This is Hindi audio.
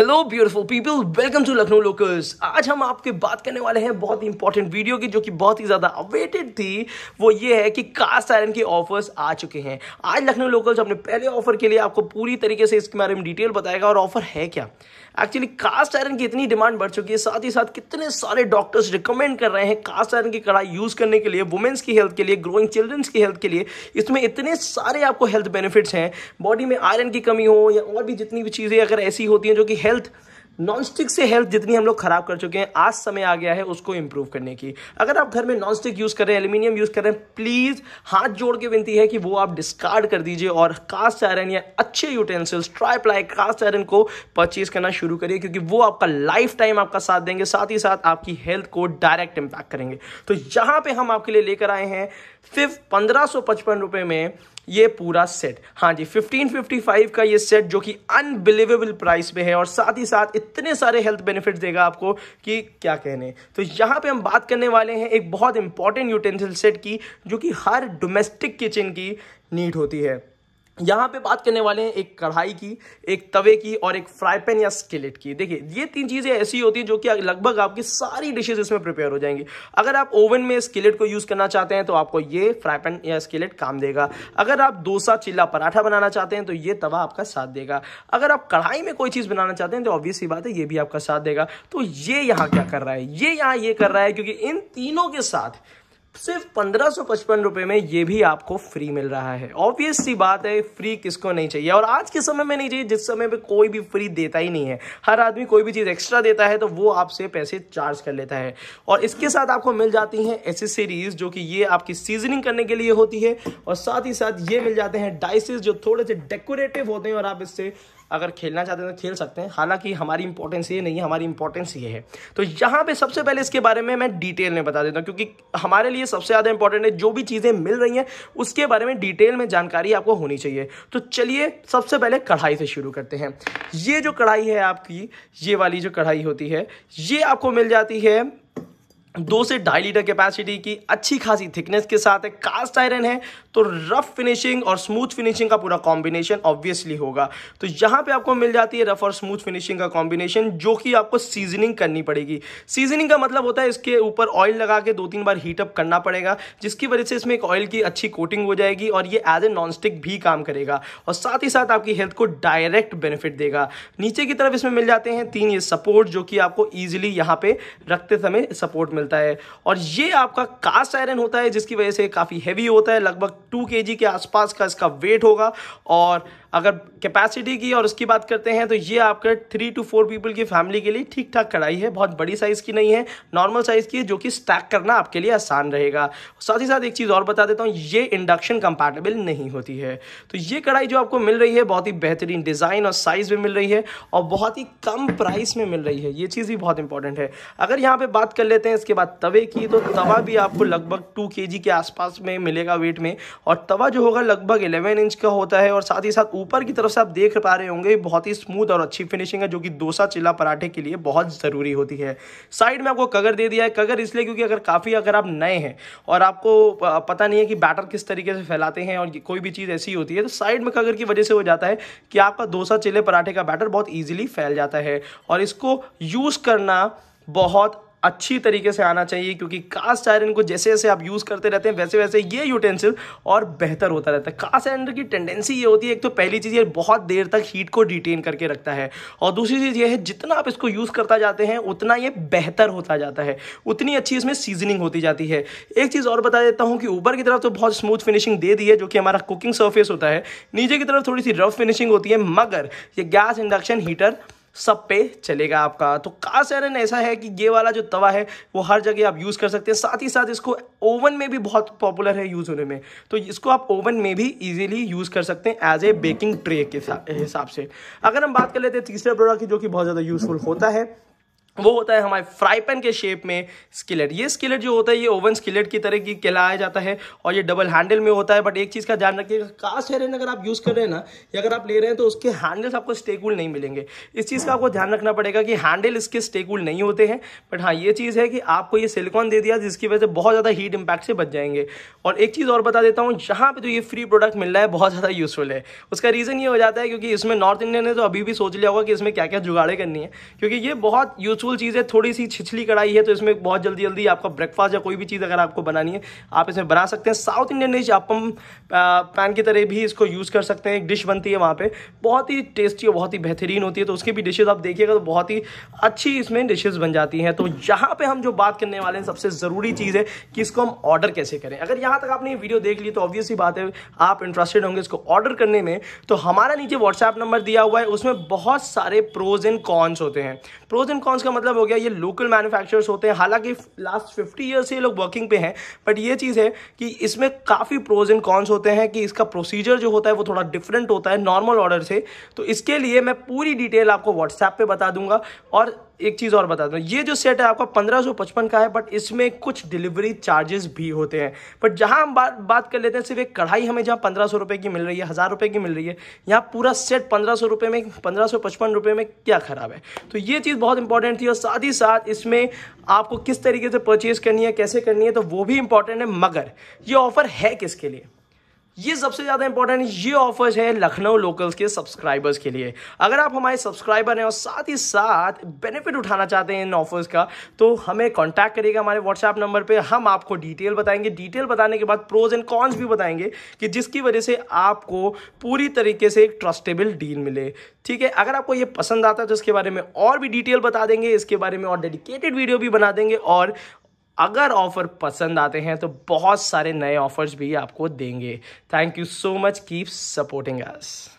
hello beautiful people welcome to Lucknow लोकर्स आज हम आपके बात करने वाले हैं बहुत ही इंपॉर्टेंट वीडियो की जो कि बहुत ही ज़्यादा अवेटेड थी वो ये है कि कास्ट आयरन के ऑफर्स आ चुके हैं आज लखनऊ लोकर्स अपने पहले ऑफर के लिए आपको पूरी तरीके से इसके बारे में डिटेल बताएगा और ऑफर है क्या एक्चुअली कास्ट आयरन की इतनी डिमांड बढ़ चुकी है साथ ही साथ कितने सारे डॉक्टर्स रिकमेंड कर रहे हैं कास्ट आयरन की कढ़ाई यूज़ करने के लिए वुमेंस की हेल्थ के लिए ग्रोइंग चिल्ड्रंस की हेल्थ के लिए इसमें इतने सारे आपको हेल्थ बेनिफिट्स हैं बॉडी में आयरन की कमी हो या और भी जितनी भी चीज़ें अगर ऐसी होती हैं जो कि हेल्थ नॉनस्टिक से हेल्थ जितनी हम लोग खराब कर चुके हैं आज समय आ गया है उसको इम्प्रूव करने की अगर आप घर में नॉनस्टिक यूज़ कर रहे हैं एल्यूमिनियम यूज़ कर रहे हैं प्लीज़ हाथ जोड़ के विनती है कि वो आप डिस्कार्ड कर दीजिए और कास्ट आयरन या अच्छे utensils tri ply cast iron को परचेज करना शुरू करिए क्योंकि वो आपका लाइफ टाइम आपका साथ देंगे साथ ही साथ आपकी हेल्थ को डायरेक्ट इम्पैक्ट करेंगे तो यहाँ पर हम आपके लिए लेकर आए हैं सिर्फ पंद्रह सौ पचपन रुपये में ये पूरा सेट हाँ जी 1555 का ये सेट जो कि अनबिलीवेबल प्राइस में है और साथ ही साथ इतने सारे हेल्थ बेनिफिट्स देगा आपको कि क्या कहने तो यहाँ पे हम बात करने वाले हैं एक बहुत इंपॉर्टेंट यूटेंसिल सेट की जो कि हर डोमेस्टिक किचन की नीड होती है यहाँ पे बात करने वाले हैं एक कढ़ाई की एक तवे की और एक फ्राई पैन या स्किलेट की देखिए ये तीन चीज़ें ऐसी होती हैं जो कि लगभग आपकी सारी डिशेज इसमें प्रिपेयर हो जाएंगी अगर आप ओवन में स्किलेट को यूज़ करना चाहते हैं तो आपको ये फ्राई पैन या स्किलेट काम देगा अगर आप डोसा चिल्ला पराठा बनाना चाहते हैं तो ये तवा आपका साथ देगा अगर आप कढ़ाई में कोई चीज़ बनाना चाहते हैं तो ऑब्वियस बात है ये भी आपका साथ देगा तो ये यहाँ क्या कर रहा है ये यहाँ ये कर रहा है क्योंकि इन तीनों के साथ सिर्फ पंद्रह सौ पचपन रुपए में ये भी आपको फ्री मिल रहा है ऑब्वियस सी बात है फ्री किसको नहीं चाहिए और आज के समय में नहीं चाहिए जिस समय पे कोई भी फ्री देता ही नहीं है हर आदमी कोई भी चीज़ एक्स्ट्रा देता है तो वो आपसे पैसे चार्ज कर लेता है और इसके साथ आपको मिल जाती हैं एसेसरीज जो कि ये आपकी सीजनिंग करने के लिए होती है और साथ ही साथ ये मिल जाते हैं डाइसिस जो थोड़े से डेकोरेटिव होते हैं और आप इससे अगर खेलना चाहते हैं तो खेल सकते हैं हालांकि हमारी इंपॉर्टेंस ये नहीं है हमारी इंपॉर्टेंस ये है तो यहाँ पे सबसे पहले इसके बारे में मैं डिटेल में बता देता हूँ क्योंकि हमारे लिए सबसे ज़्यादा इंपॉर्टेंट है जो भी चीज़ें मिल रही हैं उसके बारे में डिटेल में जानकारी आपको होनी चाहिए तो चलिए सबसे पहले कढ़ाई से शुरू करते हैं ये जो कढ़ाई है आपकी ये वाली जो कढ़ाई होती है ये आपको मिल जाती है दो से ढाई लीटर कैपेसिटी की अच्छी खासी थिकनेस के साथ है कास्ट आयरन है तो रफ फिनिशिंग और स्मूथ फिनिशिंग का पूरा कॉम्बिनेशन ऑब्वियसली होगा तो यहाँ पे आपको मिल जाती है रफ और स्मूथ फिनिशिंग का कॉम्बिनेशन जो कि आपको सीजनिंग करनी पड़ेगी सीजनिंग का मतलब होता है इसके ऊपर ऑयल लगा के दो तीन बार हीटअप करना पड़ेगा जिसकी वजह से इसमें एक ऑयल की अच्छी कोटिंग हो जाएगी और ये एज ए नॉन स्टिक भी काम करेगा और साथ ही साथ आपकी हेल्थ को डायरेक्ट बेनिफिट देगा नीचे की तरफ इसमें मिल जाते हैं तीन ये सपोर्ट जो कि आपको ईजिली यहाँ पे रखते समय सपोर्ट मिलता है और ये आपका कास्ट आयरन होता है जिसकी वजह से काफ़ी हैवी होता है लगभग टू के के आसपास का इसका वेट होगा और अगर कैपेसिटी की और उसकी बात करते हैं तो ये आपका थ्री टू फोर पीपल की फैमिली के लिए ठीक ठाक कढ़ाई है बहुत बड़ी साइज़ की नहीं है नॉर्मल साइज़ की है जो कि स्टैक करना आपके लिए आसान रहेगा साथ ही साथ एक चीज़ और बता देता हूँ ये इंडक्शन कंपैटिबल नहीं होती है तो ये कढ़ाई जो आपको मिल रही है बहुत ही बेहतरीन डिज़ाइन और साइज़ में मिल रही है और बहुत ही कम प्राइस में मिल रही है ये चीज़ भी बहुत इंपॉर्टेंट है अगर यहाँ पर बात कर लेते हैं इसके उसके बाद तवे की तो तवा भी आपको लगभग टू के के आसपास में मिलेगा वेट में और तवा जो होगा लगभग एलेवन इंच का होता है और साथ ही साथ ऊपर की तरफ से आप देख पा रहे होंगे बहुत ही स्मूथ और अच्छी फिनिशिंग है जो कि डोसा चिल्ला पराठे के लिए बहुत ज़रूरी होती है साइड में आपको कगर दे दिया है कगर इसलिए क्योंकि अगर काफ़ी अगर आप नए हैं और आपको पता नहीं है कि बैटर किस तरीके से फैलाते हैं और कोई भी चीज़ ऐसी होती है तो साइड में कगर की वजह से हो जाता है कि आपका डोसा चिल्ले पराठे का बैटर बहुत ईजिली फैल जाता है और इसको यूज़ करना बहुत अच्छी तरीके से आना चाहिए क्योंकि कास्ट आयरन को जैसे जैसे आप यूज़ करते रहते हैं वैसे वैसे ये यूटेंसिल और बेहतर होता रहता है कास्ट आयरन की टेंडेंसी ये होती है एक तो पहली चीज़ ये बहुत देर तक हीट को डिटेन करके रखता है और दूसरी चीज़ ये है जितना आप इसको यूज़ करता जाते हैं उतना ये बेहतर होता जाता है उतनी अच्छी इसमें सीजनिंग होती जाती है एक चीज़ और बता देता हूँ कि ऊपर की तरफ तो बहुत स्मूथ फिनिशिंग दे दी है जो कि हमारा कुकिंग सर्फेस होता है नीचे की तरफ थोड़ी सी रफ फिनिशिंग होती है मगर ये गैस इंडक्शन हीटर सब पे चलेगा आपका तो काश ऐसा है कि ये वाला जो तवा है वो हर जगह आप यूज़ कर सकते हैं साथ ही साथ इसको ओवन में भी बहुत पॉपुलर है यूज़ होने में तो इसको आप ओवन में भी इजीली यूज़ कर सकते हैं एज ए बेकिंग ट्रे के हिसाब से अगर हम बात कर लेते हैं तीसरे प्रोडक्ट की जो कि बहुत ज़्यादा यूज़फुल होता है वो होता है हमारे फ्राई पैन के शेप में स्किलेट ये स्किलेट जो होता है ये ओवन स्किलेट की तरह की कहलाया जाता है और ये डबल हैंडल में होता है बट एक चीज़ का ध्यान रखिएगा कास्ट हेरन अगर आप यूज़ कर रहे हैं ना या अगर आप ले रहे हैं तो उसके हैंडल्स आपको स्टेकुल नहीं मिलेंगे इस चीज़ का आपको ध्यान रखना पड़ेगा कि हैंडल इसके स्टेकुल नहीं होते हैं बट हाँ ये चीज़ है कि आपको ये सिलिकॉन दे दिया जिसकी वजह से बहुत ज़्यादा हीट इम्पैक्ट से बच जाएंगे और एक चीज़ और बता देता हूँ जहाँ पर जो तो ये फ्री प्रोडक्ट मिल रहा है बहुत ज़्यादा यूज़फुल है उसका रीज़न ये हो जाता है क्योंकि इसमें नॉर्थ इंडियन ने तो अभी भी सोच लिया होगा कि इसमें क्या क्या जुगाड़े करनी है क्योंकि ये बहुत यूज यूजफुल चीज़ है थोड़ी सी छिछली कढ़ाई है तो इसमें बहुत जल्दी जल्दी आपका ब्रेकफास्ट या कोई भी चीज़ अगर आपको बनानी है आप इसमें बना सकते हैं साउथ इंडियन डिश आप पैन की तरह भी इसको यूज़ कर सकते हैं एक डिश बनती है वहाँ पर बहुत ही टेस्टी और बहुत ही बेहतरीन होती है तो उसकी भी डिशेज़ आप देखिएगा तो बहुत ही अच्छी इसमें डिशेज़ बन जाती हैं तो यहाँ पर हम जो बात करने वाले हैं सबसे ज़रूरी चीज़ है कि इसको हम ऑर्डर कैसे करें अगर यहाँ तक आपने वीडियो देख ली तो ऑब्वियसली बात है आप इंटरेस्टेड होंगे इसको ऑर्डर करने में तो हमारा नीचे व्हाट्सएप नंबर दिया हुआ है उसमें बहुत सारे प्रोज एंड कॉन्स होते हैं प्रोज एंड कॉन्स का का मतलब हो गया ये लोकल मैन्युफैक्चरर्स होते हैं हालांकि लास्ट फिफ्टी ईयर से ये लोग वर्किंग पे हैं बट ये चीज़ है कि इसमें काफ़ी प्रोज एंड कॉन्स होते हैं कि इसका प्रोसीजर जो होता है वो थोड़ा डिफरेंट होता है नॉर्मल ऑर्डर से तो इसके लिए मैं पूरी डिटेल आपको व्हाट्सएप पर बता दूंगा और एक चीज़ और बता दो ये जो सेट है आपका पंद्रह सौ पचपन का है बट इसमें कुछ डिलीवरी चार्जेस भी होते हैं बट जहाँ हम बात बात कर लेते हैं सिर्फ एक कढ़ाई हमें जहाँ पंद्रह सौ रुपये की मिल रही है हज़ार रुपये की मिल रही है यहाँ पूरा सेट पंद्रह सौ रुपये में पंद्रह सौ पचपन रुपये में क्या ख़राब है तो ये चीज़ बहुत इंपॉर्टेंट थी और साथ ही साथ इसमें आपको किस तरीके से परचेज़ करनी है कैसे करनी है तो वो भी इंपॉर्टेंट है मगर ये ऑफ़र है किसके लिए ये सबसे ज़्यादा इंपॉर्टेंट ये ऑफर्स है लखनऊ लोकल्स के सब्सक्राइबर्स के लिए अगर आप हमारे सब्सक्राइबर हैं और साथ ही साथ बेनिफिट उठाना चाहते हैं इन ऑफर्स का तो हमें कॉन्टैक्ट करिएगा हमारे व्हाट्सएप नंबर पर हम आपको डिटेल बताएंगे डिटेल बताने के बाद प्रोज एंड कॉन्स भी बताएंगे कि जिसकी वजह से आपको पूरी तरीके से एक ट्रस्टेबल डील मिले ठीक है अगर आपको ये पसंद आता है तो इसके बारे में और भी डिटेल बता देंगे इसके बारे में और डेडिकेटेड वीडियो भी बना देंगे और अगर ऑफर पसंद आते हैं तो बहुत सारे नए ऑफर्स भी आपको देंगे thank you so much keep supporting S